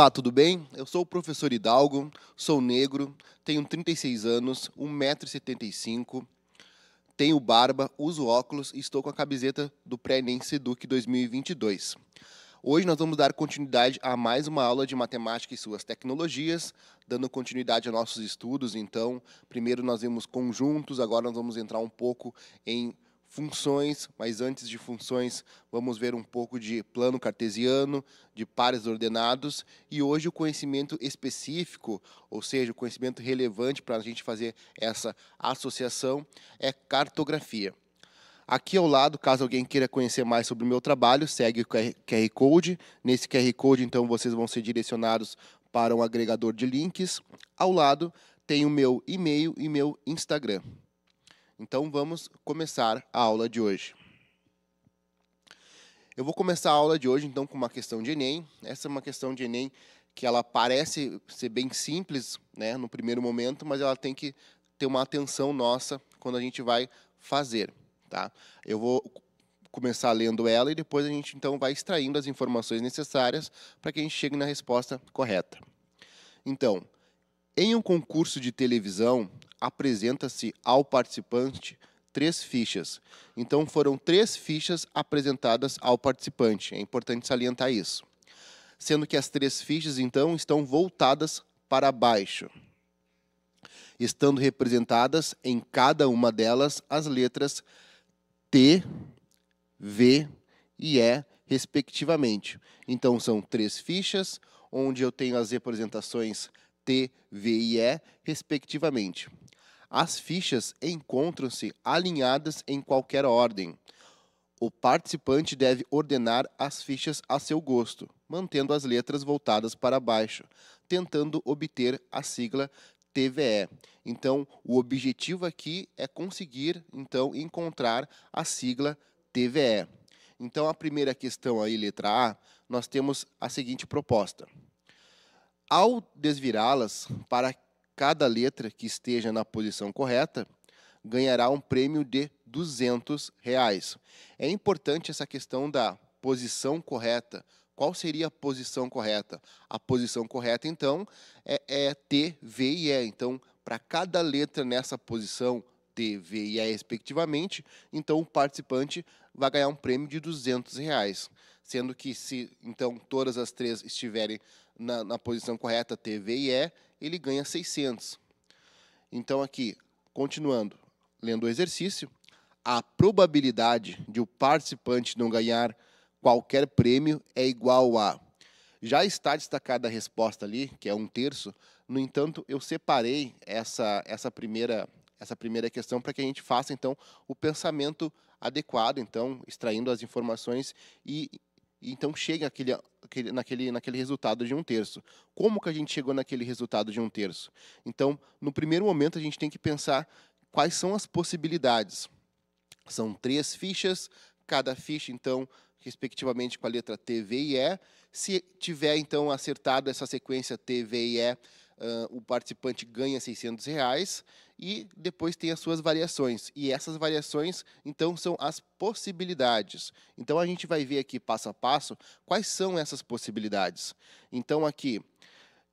Olá, tudo bem? Eu sou o professor Hidalgo, sou negro, tenho 36 anos, 1,75m, tenho barba, uso óculos e estou com a camiseta do Pré-ENEM Seduc 2022. Hoje nós vamos dar continuidade a mais uma aula de matemática e suas tecnologias, dando continuidade a nossos estudos. Então, primeiro nós vimos conjuntos, agora nós vamos entrar um pouco em funções, mas antes de funções, vamos ver um pouco de plano cartesiano, de pares ordenados e hoje o conhecimento específico, ou seja, o conhecimento relevante para a gente fazer essa associação é cartografia. Aqui ao lado, caso alguém queira conhecer mais sobre o meu trabalho, segue o QR Code. Nesse QR Code, então, vocês vão ser direcionados para um agregador de links. Ao lado tem o meu e-mail e meu Instagram. Então vamos começar a aula de hoje. Eu vou começar a aula de hoje então com uma questão de ENEM. Essa é uma questão de ENEM que ela parece ser bem simples, né, no primeiro momento, mas ela tem que ter uma atenção nossa quando a gente vai fazer, tá? Eu vou começar lendo ela e depois a gente então vai extraindo as informações necessárias para que a gente chegue na resposta correta. Então, em um concurso de televisão, apresenta-se ao participante três fichas. Então foram três fichas apresentadas ao participante. É importante salientar isso. Sendo que as três fichas então estão voltadas para baixo, estando representadas em cada uma delas as letras T, V e E, respectivamente. Então são três fichas onde eu tenho as representações T, V e E, respectivamente. As fichas encontram-se alinhadas em qualquer ordem. O participante deve ordenar as fichas a seu gosto, mantendo as letras voltadas para baixo, tentando obter a sigla TVE. Então, o objetivo aqui é conseguir, então, encontrar a sigla TVE. Então, a primeira questão aí, letra A, nós temos a seguinte proposta. Ao desvirá-las para Cada letra que esteja na posição correta ganhará um prêmio de 200 reais. É importante essa questão da posição correta. Qual seria a posição correta? A posição correta, então, é, é T, V e E. Então, para cada letra nessa posição, T, V e E, respectivamente, então o participante vai ganhar um prêmio de 200 reais. Sendo que, se então todas as três estiverem na, na posição correta TV e ele ganha 600. Então, aqui, continuando, lendo o exercício, a probabilidade de o participante não ganhar qualquer prêmio é igual a. Já está destacada a resposta ali, que é um terço. No entanto, eu separei essa, essa, primeira, essa primeira questão para que a gente faça, então, o pensamento adequado, então, extraindo as informações e e então chega aquele, aquele, naquele, naquele resultado de um terço. Como que a gente chegou naquele resultado de um terço? Então, no primeiro momento, a gente tem que pensar quais são as possibilidades. São três fichas, cada ficha, então, respectivamente com a letra T, V e E. Se tiver, então, acertado essa sequência T, V e E, uh, o participante ganha 600 reais e depois tem as suas variações. E essas variações, então, são as possibilidades. Então, a gente vai ver aqui passo a passo quais são essas possibilidades. Então, aqui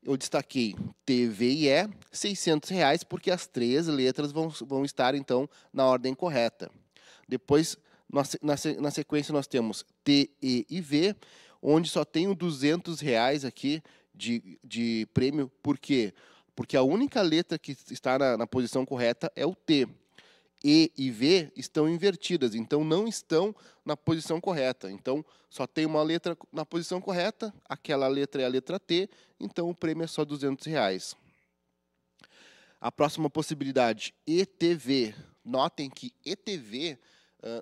eu destaquei TV e E, 600 reais, porque as três letras vão, vão estar, então, na ordem correta. Depois, na, na sequência, nós temos T, E e V, onde só tem o 200 reais aqui, de, de prêmio. Por quê? Porque a única letra que está na, na posição correta é o T. E e V estão invertidas, então não estão na posição correta. Então só tem uma letra na posição correta, aquela letra é a letra T, então o prêmio é só 200 reais. A próxima possibilidade, ETV. Notem que ETV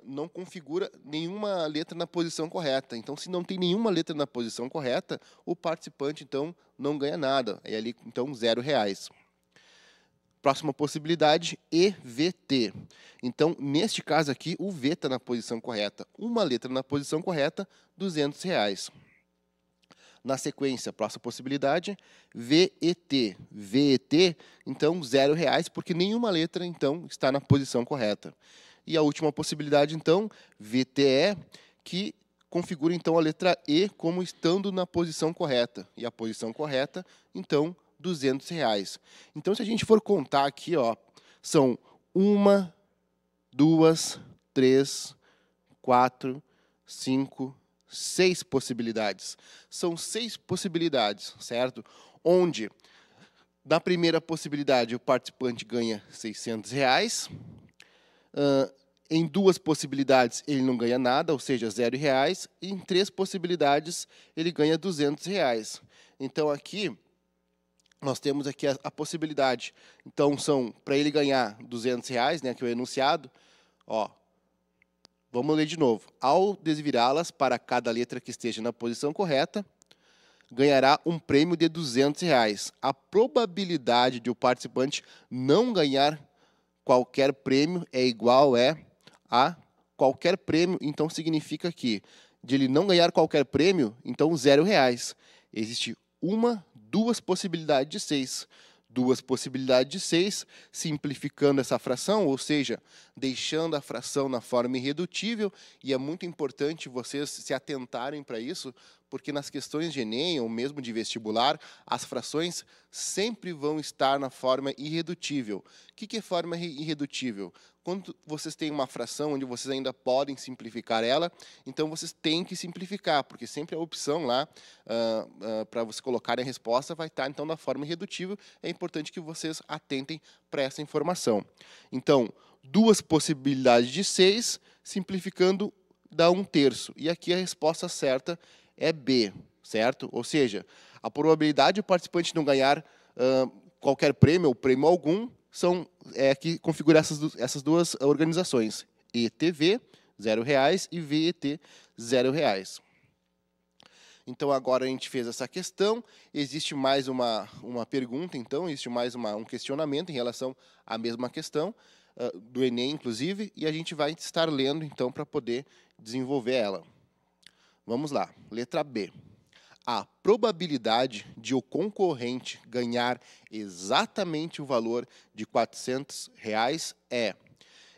não configura nenhuma letra na posição correta. Então, se não tem nenhuma letra na posição correta, o participante então não ganha nada. É ali então zero reais. Próxima possibilidade, EVT. Então, neste caso aqui, o V está na posição correta. Uma letra na posição correta, 200 reais. Na sequência, próxima possibilidade, VET. VET, então, zero reais, porque nenhuma letra, então, está na posição correta. E a última possibilidade, então, VTE, que configura então a letra E como estando na posição correta. E a posição correta, então, 200 reais. Então, se a gente for contar aqui, ó, são uma, duas, três, quatro, cinco, seis possibilidades. São seis possibilidades, certo? Onde, na primeira possibilidade, o participante ganha 600 reais, em duas possibilidades ele não ganha nada, ou seja, zero reais. E em três possibilidades ele ganha 200 reais. Então aqui nós temos aqui a, a possibilidade. Então são para ele ganhar 200 reais, né, que é o enunciado. Ó, vamos ler de novo. Ao desvirá-las para cada letra que esteja na posição correta, ganhará um prêmio de 200 reais. A probabilidade de o participante não ganhar qualquer prêmio é igual é a qualquer prêmio, então significa que de ele não ganhar qualquer prêmio, então zero reais. Existe uma, duas possibilidades de seis. Duas possibilidades de seis, simplificando essa fração, ou seja, deixando a fração na forma irredutível, e é muito importante vocês se atentarem para isso, porque nas questões de Enem ou mesmo de vestibular, as frações sempre vão estar na forma irredutível. O que é forma irredutível? Quando vocês têm uma fração onde vocês ainda podem simplificar ela, então vocês têm que simplificar, porque sempre a opção lá uh, ah, uh, ah, para você colocar a resposta vai estar então na forma irredutível. É importante que vocês atentem para essa informação. Então, duas possibilidades de seis, simplificando dá um terço. E aqui a resposta certa é B, certo? Ou seja, a probabilidade do participante não ganhar uh, qualquer prêmio ou prêmio algum são é que configura essas, essas duas organizações, ETV, zero reais, e VET, zero reais. Então, agora a gente fez essa questão. Existe mais uma, uma pergunta, então, existe mais uma, um questionamento em relação à mesma questão, uh, do Enem, inclusive, e a gente vai estar lendo, então, para poder desenvolver ela. Vamos lá, letra B. A probabilidade de o concorrente ganhar exatamente o valor de R$ 400 reais é.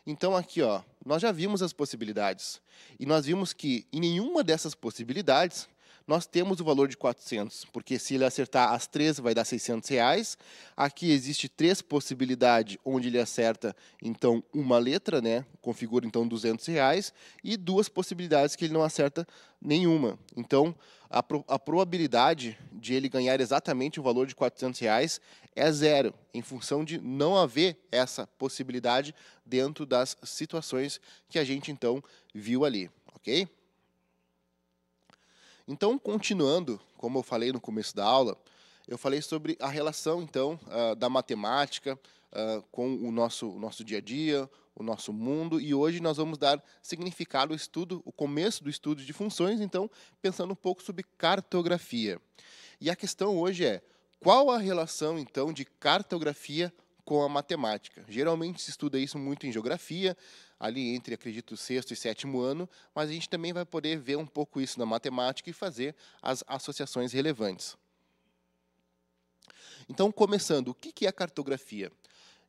Então aqui, ó, nós já vimos as possibilidades e nós vimos que em nenhuma dessas possibilidades nós temos o valor de 400, porque se ele acertar as três, vai dar 600 reais. Aqui existe três possibilidades, onde ele acerta, então, uma letra, né? configura, então, 200 reais, e duas possibilidades que ele não acerta nenhuma. Então, a, pro, a probabilidade de ele ganhar exatamente o valor de 400 reais é zero, em função de não haver essa possibilidade dentro das situações que a gente, então, viu ali, ok? Então, continuando, como eu falei no começo da aula, eu falei sobre a relação, então, ah, da matemática ah, com o nosso, o nosso dia a dia, o nosso mundo, e hoje nós vamos dar significado ao estudo, o começo do estudo de funções, então, pensando um pouco sobre cartografia. E a questão hoje é, qual a relação, então, de cartografia com a matemática? Geralmente se estuda isso muito em geografia, ali entre, acredito, o sexto e sétimo ano, mas a gente também vai poder ver um pouco isso na matemática e fazer as associações relevantes. Então, começando, o que é cartografia?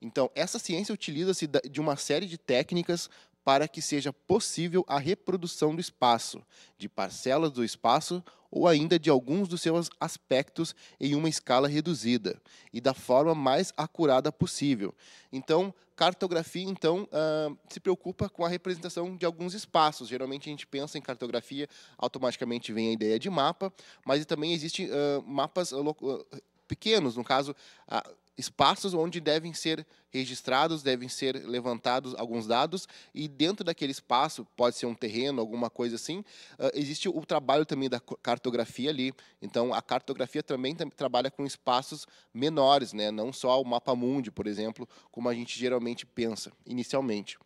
Então, essa ciência utiliza-se de uma série de técnicas para que seja possível a reprodução do espaço, de parcelas do espaço ou ainda de alguns dos seus aspectos em uma escala reduzida e da forma mais acurada possível. Então, cartografia, então, uh, se preocupa com a representação de alguns espaços. Geralmente a gente pensa em cartografia, automaticamente vem a ideia de mapa, mas também existem uh, mapas ah, pequenos, no caso, espaços onde devem ser registrados, devem ser levantados alguns dados, e dentro daquele espaço, pode ser um terreno, alguma coisa assim, ah, existe o trabalho também da cartografia ali. Então, a cartografia também trabalha com espaços menores, né? não só o mapa mundi, por exemplo, como a gente geralmente pensa inicialmente.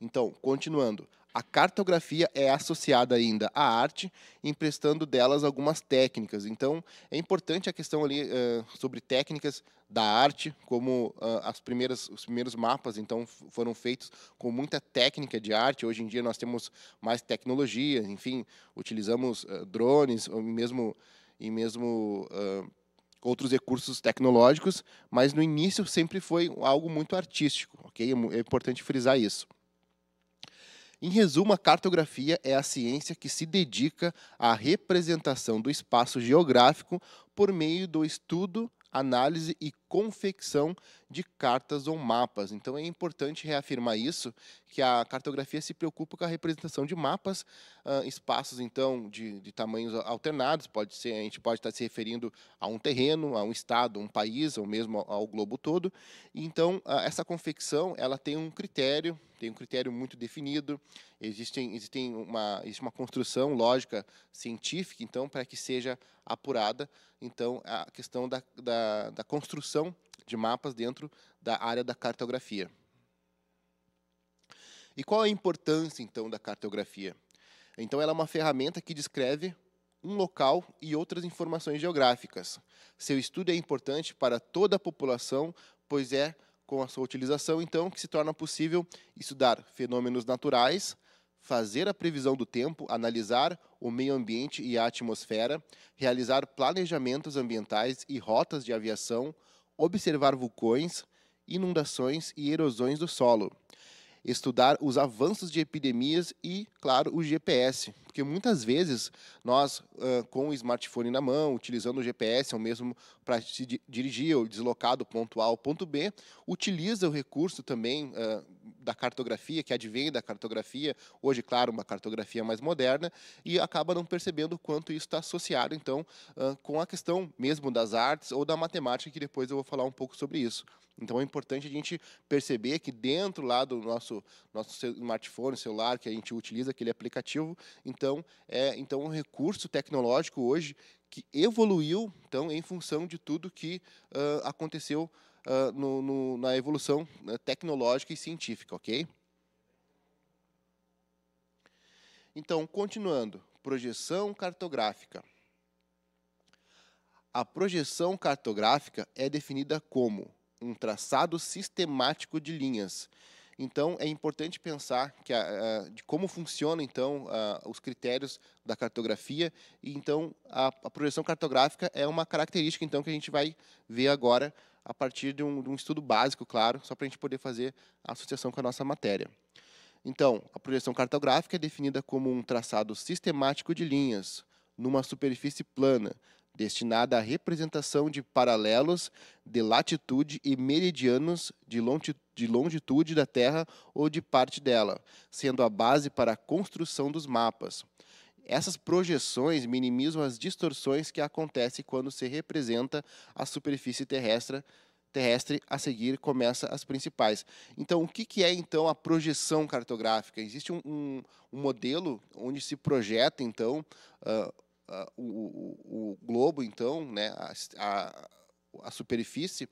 Então, continuando, a cartografia é associada ainda à arte, emprestando delas algumas técnicas. Então, é importante a questão ali uh, sobre técnicas da arte, como uh, as primeiras, os primeiros mapas então foram feitos com muita técnica de arte. Hoje em dia nós temos mais tecnologia, enfim, utilizamos uh, drones ou mesmo e mesmo ah, outros recursos tecnológicos, mas no início sempre foi algo muito artístico, ok? É, é importante frisar isso. Em resumo, a cartografia é a ciência que se dedica à representação do espaço geográfico por meio do estudo, análise e confecção de cartas ou mapas. Então é importante reafirmar isso, que a cartografia se preocupa com a representação de mapas, uh, espaços então de, de, tamanhos alternados, pode ser, a gente pode estar se referindo a um terreno, a um estado, um país, ou mesmo ao, ao globo todo. Então uh, essa confecção ela tem um critério, tem um critério muito definido, existem, existem uma, existe uma construção lógica científica, então, para que seja apurada, então, a questão da, da, da construção de mapas dentro da área da cartografia. E qual a importância, então, da cartografia? Então, ela é uma ferramenta que descreve um local e outras informações geográficas. Seu estudo é importante para toda a população, pois é com a sua utilização, então, que se torna possível estudar fenômenos naturais, fazer a previsão do tempo, analisar o meio ambiente e a atmosfera, realizar planejamentos ambientais e rotas de aviação, observar vulcões, inundações e erosões do solo, estudar os avanços de epidemias e, claro, o GPS, porque muitas vezes nós, com o smartphone na mão, utilizando o GPS, ou mesmo para se dirigir ou deslocar do ponto A ao ponto B, utiliza o recurso também da cartografia, que advém da cartografia, hoje, claro, uma cartografia mais moderna, e acaba não percebendo quanto isso está associado, então, com a questão mesmo das artes ou da matemática, que depois eu vou falar um pouco sobre isso. Então é importante a gente perceber que dentro lá do nosso nosso smartphone, celular que a gente utiliza aquele aplicativo, então é então um recurso tecnológico hoje que evoluiu então em função de tudo que uh, aconteceu uh, no, no, na evolução né, tecnológica e científica, ok? Então, continuando, projeção cartográfica. A projeção cartográfica é definida como um traçado sistemático de linhas. Então, é importante pensar que, de como funcionam então os critérios da cartografia. E, então, a, projeção cartográfica é uma característica então que a gente vai ver agora a partir de um, de um estudo básico, claro, só para a gente poder fazer a associação com a nossa matéria. Então, a projeção cartográfica é definida como um traçado sistemático de linhas numa superfície plana, destinada à representação de paralelos de latitude e meridianos de, de longitude da Terra ou de parte dela, sendo a base para a construção dos mapas. Essas projeções minimizam as distorções que acontecem quando se representa a superfície terrestre, terrestre a seguir começa as principais. Então, o que, que é então a projeção cartográfica? Existe um, um, um modelo onde se projeta então uh, uh, o, o, o, globo, então, né, a, a, a superfície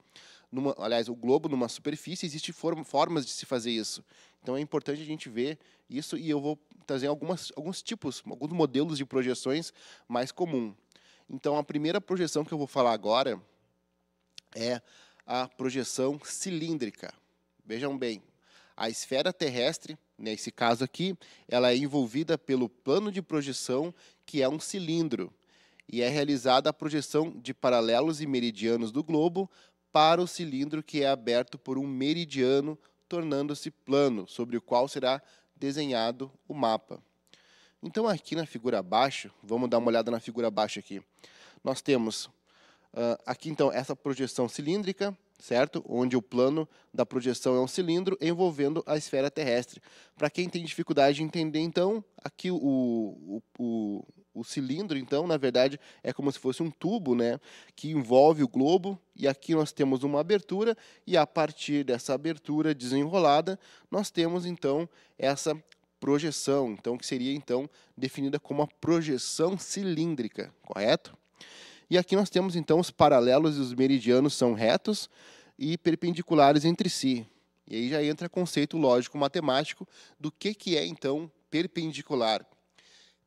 numa, aliás, o globo numa superfície, existem form, formas de se fazer isso. Então é importante a gente ver isso e eu vou trazer algumas, alguns tipos, alguns modelos de projeções mais comum. Então a primeira projeção que eu vou falar agora é a projeção cilíndrica. Vejam bem, a esfera terrestre, nesse caso aqui, ela é envolvida pelo plano de projeção, que é um cilindro, e é realizada a projeção de paralelos e meridianos do globo para o cilindro que é aberto por um meridiano, tornando-se plano, sobre o qual será desenhado o mapa. Então, aqui na figura abaixo, vamos dar uma olhada na figura abaixo aqui. Nós temos uh, aqui, então, essa projeção cilíndrica, certo? Onde o plano da projeção é um cilindro envolvendo a esfera terrestre. Para quem tem dificuldade de entender, então, aqui o, o, o, o, cilindro, então, na verdade, é como se fosse um tubo, né? Que envolve o globo, e aqui nós temos uma abertura, e a partir dessa abertura desenrolada, nós temos, então, essa projeção, então, que seria, então, definida como a projeção cilíndrica, correto? E aqui nós temos então os paralelos e os meridianos são retos e perpendiculares entre si. E aí já entra conceito lógico matemático do que que é então perpendicular.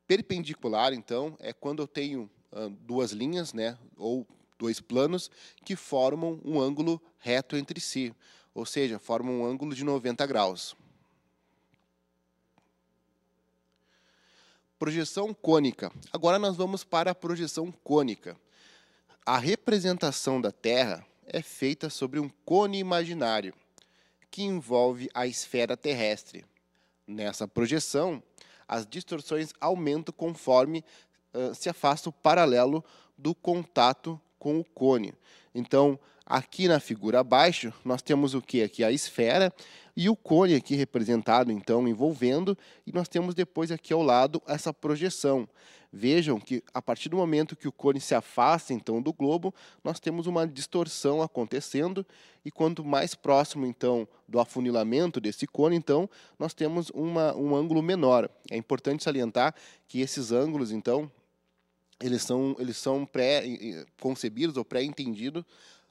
Perpendicular então é quando eu tenho uh, duas linhas, né, ou dois planos que formam um ângulo reto entre si, ou seja, formam um ângulo de 90 graus. Projeção cônica. Agora nós vamos para a projeção cônica. A representação da Terra é feita sobre um cone imaginário, que envolve a esfera terrestre. Nessa projeção, as distorções aumentam conforme uh, se afasta o paralelo do contato com o cone. Então, Aqui na figura abaixo, nós temos o que aqui? A esfera e o cone aqui representado, então, envolvendo, e nós temos depois aqui ao lado essa projeção. Vejam que a partir do momento que o cone se afasta, então, do globo, nós temos uma distorção acontecendo, e quanto mais próximo, então, do afunilamento desse cone, então, nós temos uma, um ângulo menor. É importante salientar que esses ângulos, então, eles são, eles são pré-concebidos eh, ou pré-entendidos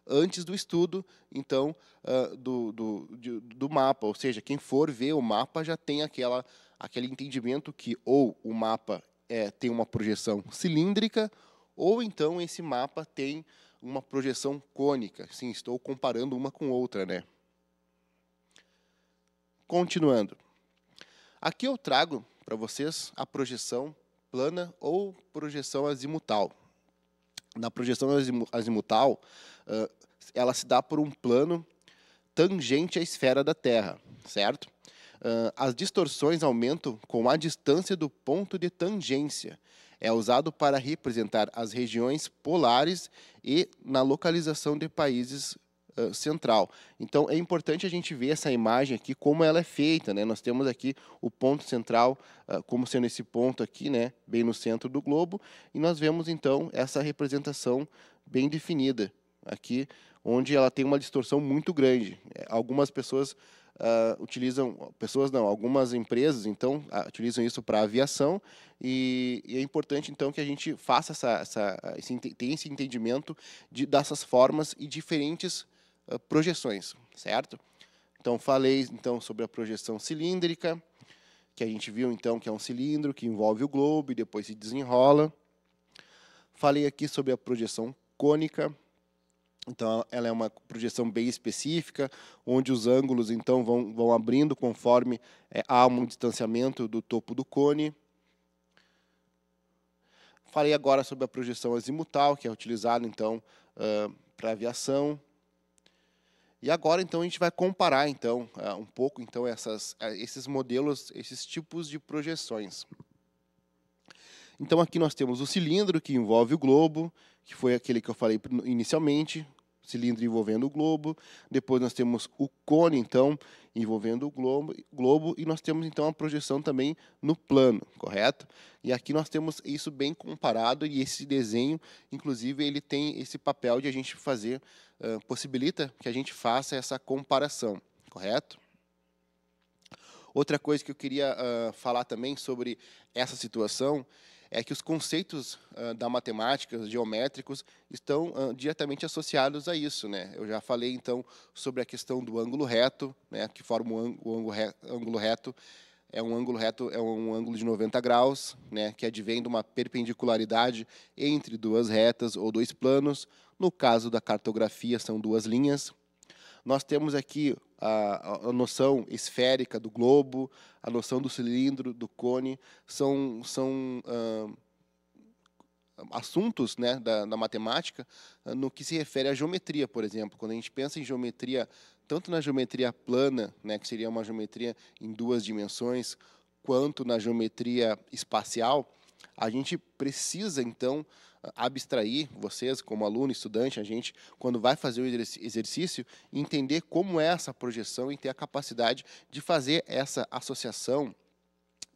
antes do estudo, então, uh, do, do, de, do mapa. Ou seja, quem for ver o mapa já tem aquela, aquele entendimento que ou o mapa é, tem uma projeção cilíndrica, ou então esse mapa tem uma projeção cônica. Sim, estou comparando uma com outra, né? Continuando. Aqui eu trago para vocês a projeção plana ou projeção azimutal na projeção azimutal, ela se dá por um plano tangente à esfera da Terra, certo? as distorções aumentam com a distância do ponto de tangência. É usado para representar as regiões polares e na localização de países ah, central. Então é importante a gente ver essa imagem aqui, como ela é feita. Né? Nós temos aqui o ponto central, uh, como sendo esse ponto aqui, né? bem no centro do globo, e nós vemos então essa representação bem definida aqui, onde ela tem uma distorção muito grande. É, algumas pessoas Uh, utilizam, pessoas não, algumas empresas, então, uh, utilizam isso para aviação, e, e, é importante, então, que a gente faça essa, essa esse, tenha esse entendimento de, dessas formas e diferentes ah, projeções, certo? Então falei então sobre a projeção cilíndrica, que a gente viu então que é um cilindro que envolve o globo e depois se desenrola. Falei aqui sobre a projeção cônica. Então ela é uma projeção bem específica, onde os ângulos então vão, vão abrindo conforme é, há um distanciamento do topo do cone. Falei agora sobre a projeção azimutal, que é utilizada então uh, para aviação. E agora então a gente vai comparar então é, um pouco então essas, é, esses modelos, esses tipos de projeções. Então aqui nós temos o cilindro que envolve o globo, que foi aquele que eu falei inicialmente, cilindro envolvendo o globo, depois nós temos o cone, então, envolvendo o globo, globo, e nós temos, então, a projeção também no plano, correto? E aqui nós temos isso bem comparado, e esse desenho, inclusive, ele tem esse papel de a gente fazer, uh, possibilita que a gente faça essa comparação, correto? Outra coisa que eu queria uh, falar também sobre essa situação é que os conceitos uh, da matemática, geométricos, estão uh, diretamente associados a isso. Né? Eu já falei, então, sobre a questão do ângulo reto, né, que forma o ângulo reto, ângulo reto. É um ângulo reto, é um ângulo de 90 graus, né, que advém de uma perpendicularidade entre duas retas ou dois planos. No caso da cartografia, são duas linhas. Nós temos aqui a, a, noção esférica do globo, a noção do cilindro, do cone, são, são uh, assuntos né, da, da matemática uh, no que se refere à geometria, por exemplo. Quando a gente pensa em geometria, tanto na geometria plana, né, que seria uma geometria em duas dimensões, quanto na geometria espacial, a gente precisa, então, abstrair vocês, como aluno, estudante, a gente, quando vai fazer o exercício, entender como é essa projeção e ter a capacidade de fazer essa associação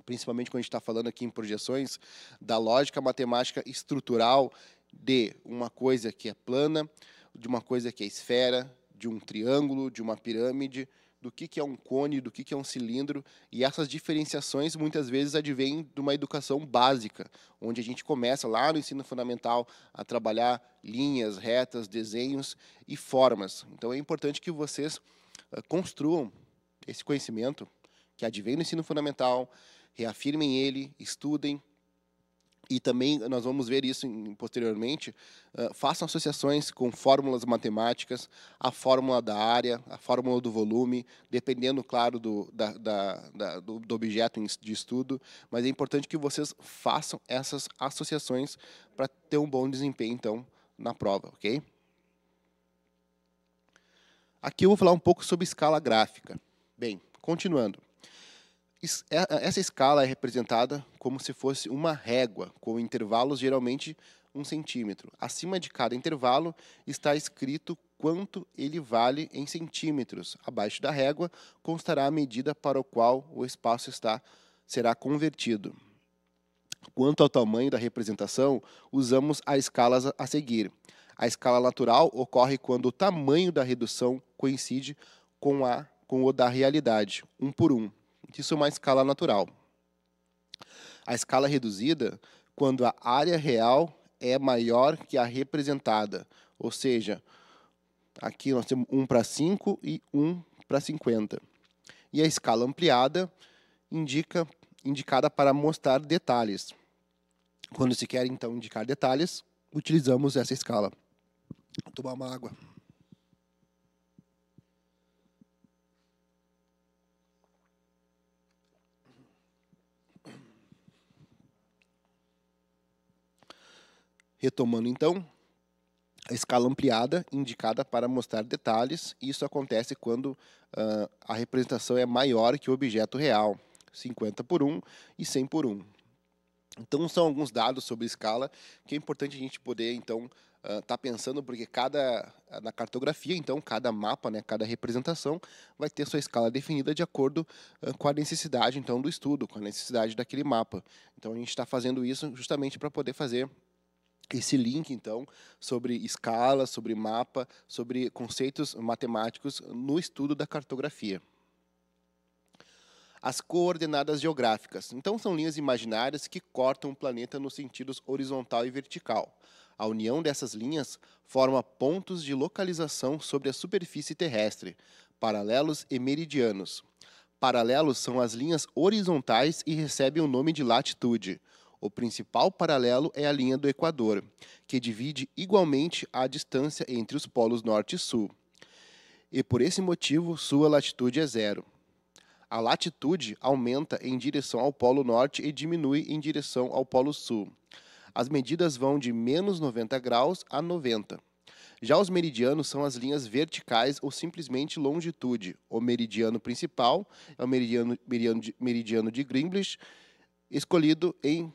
principalmente quando a gente está falando aqui em projeções, da lógica matemática estrutural de uma coisa que é plana, de uma coisa que é esfera, de um triângulo, de uma pirâmide, do que, que é um cone, do que, que é um cilindro, e essas diferenciações muitas vezes advêm de uma educação básica, onde a gente começa lá no ensino fundamental a trabalhar linhas, retas, desenhos e formas. Então é importante que vocês uh, construam esse conhecimento que advém do ensino fundamental, reafirmem ele, estudem, e também nós vamos ver isso em, posteriormente, uh, façam associações com fórmulas matemáticas, a fórmula da área, a fórmula do volume, dependendo, claro, do, da, da, da, do, do objeto de estudo, mas é importante que vocês façam essas associações para ter um bom desempenho, então, na prova, ok? Aqui eu vou falar um pouco sobre escala gráfica. Bem, continuando. É, é, essa escala é representada como se fosse uma régua, com intervalos geralmente um centímetro. Acima de cada intervalo está escrito quanto ele vale em centímetros. Abaixo da régua constará a medida para o qual o espaço está será convertido. Quanto ao tamanho da representação, usamos as escalas a seguir. A escala natural ocorre quando o tamanho da redução coincide com a com o da realidade, um por um. Isso é uma escala natural. A escala reduzida, quando a área real é maior que a representada, ou seja, aqui nós temos 1 para 5 e 1 para 50. E a escala ampliada indica indicada para mostrar detalhes. Quando se quer então indicar detalhes, utilizamos essa escala. Vou tomar uma água. Retomando então, a escala ampliada indicada para mostrar detalhes, isso acontece quando uh, a representação é maior que o objeto real, 50 por 1 e 100 por 1. Então, são alguns dados sobre escala que é importante a gente poder, então, estar uh, tá pensando, porque cada, na cartografia, então, cada mapa, né, cada representação vai ter sua escala definida de acordo uh, com a necessidade, então, do estudo, com a necessidade daquele mapa. Então, a gente está fazendo isso justamente para poder fazer esse link, então, sobre escala, sobre mapa, sobre conceitos matemáticos no estudo da cartografia. As coordenadas geográficas. Então, são linhas imaginárias que cortam o planeta nos sentidos horizontal e vertical. A união dessas linhas forma pontos de localização sobre a superfície terrestre, paralelos e meridianos. Paralelos são as linhas horizontais e recebem o nome de latitude. O principal paralelo é a linha do Equador, que divide igualmente a distância entre os polos norte e sul. E por esse motivo, sua latitude é zero. A latitude aumenta em direção ao polo norte e diminui em direção ao polo sul. As medidas vão de menos 90 graus a 90. Já os meridianos são as linhas verticais ou simplesmente longitude. O meridiano principal é o meridiano, meridiano, de, meridiano de Greenwich, escolhido em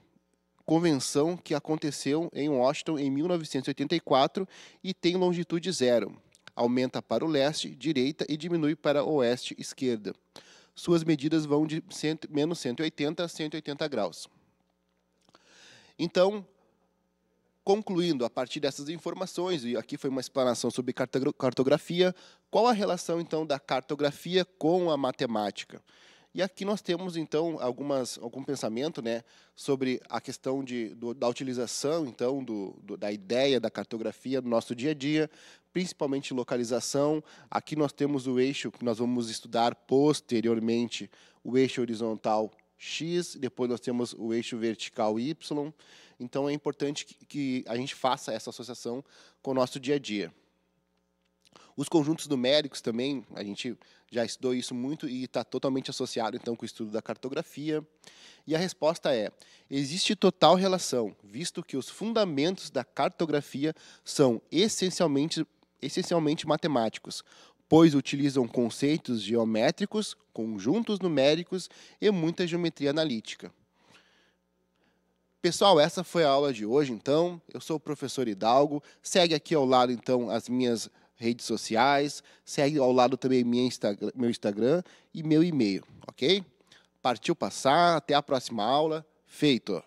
convenção que aconteceu em Washington em 1984 e tem longitude zero. Aumenta para o leste, direita, e diminui para o oeste, esquerda. Suas medidas vão de menos 180 a 180 graus. Então, concluindo, a partir dessas informações, e aqui foi uma explanação sobre cartografia, qual a relação, então, da cartografia com a matemática? E aqui nós temos, então, algumas, algum pensamento né, sobre a questão de, do, da utilização, então, do, do, da ideia da cartografia no nosso dia a dia, principalmente localização. Aqui nós temos o eixo que nós vamos estudar posteriormente, o eixo horizontal X, depois nós temos o eixo vertical Y. Então, é importante que, que a gente faça essa associação com o nosso dia a dia. Os conjuntos numéricos também, a gente já estudou isso muito e está totalmente associado então com o estudo da cartografia. E a resposta é: existe total relação, visto que os fundamentos da cartografia são essencialmente, essencialmente matemáticos, pois utilizam conceitos geométricos, conjuntos numéricos e muita geometria analítica. Pessoal, essa foi a aula de hoje, então. Eu sou o professor Hidalgo. Segue aqui ao lado, então, as minhas redes sociais, segue ao lado também minha Instagram, meu Instagram e meu e-mail, ok? Partiu passar, até a próxima aula, feito!